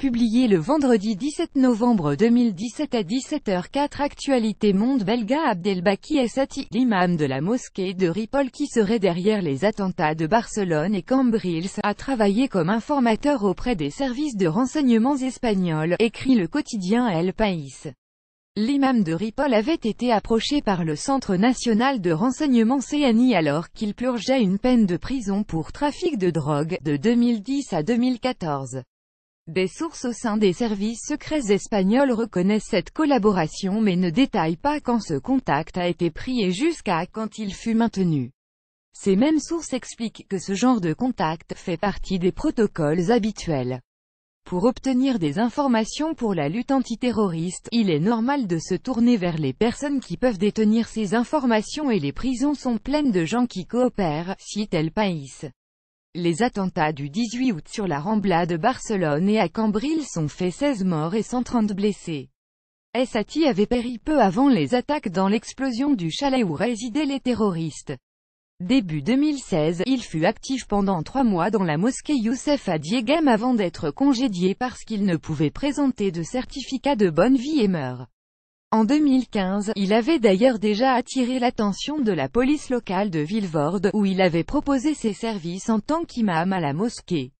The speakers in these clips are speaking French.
publié le vendredi 17 novembre 2017 à 17h04 Actualité Monde Belga Abdelbaki Essati, l'imam de la mosquée de Ripoll qui serait derrière les attentats de Barcelone et Cambrils, a travaillé comme informateur auprès des services de renseignements espagnols, écrit le quotidien El País. L'imam de Ripoll avait été approché par le Centre national de renseignement CNI alors qu'il purgeait une peine de prison pour trafic de drogue, de 2010 à 2014. Des sources au sein des services secrets espagnols reconnaissent cette collaboration mais ne détaillent pas quand ce contact a été pris et jusqu'à quand il fut maintenu. Ces mêmes sources expliquent que ce genre de contact fait partie des protocoles habituels. Pour obtenir des informations pour la lutte antiterroriste, il est normal de se tourner vers les personnes qui peuvent détenir ces informations et les prisons sont pleines de gens qui coopèrent, si tel País. Les attentats du 18 août sur la Rambla de Barcelone et à Cambril sont faits 16 morts et 130 blessés. Essati avait péri peu avant les attaques dans l'explosion du chalet où résidaient les terroristes. Début 2016, il fut actif pendant trois mois dans la mosquée Youssef à Diegem avant d'être congédié parce qu'il ne pouvait présenter de certificat de bonne vie et meurt. En 2015, il avait d'ailleurs déjà attiré l'attention de la police locale de Villevorde, où il avait proposé ses services en tant qu'imam à la mosquée.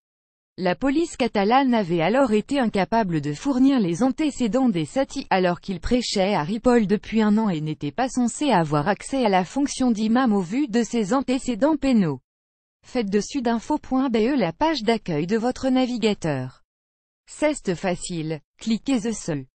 La police catalane avait alors été incapable de fournir les antécédents des Satis, alors qu'il prêchait à Ripoll depuis un an et n'était pas censé avoir accès à la fonction d'imam au vu de ses antécédents pénaux. Faites dessus d'info.be la page d'accueil de votre navigateur. C'est facile. Cliquez The Seul.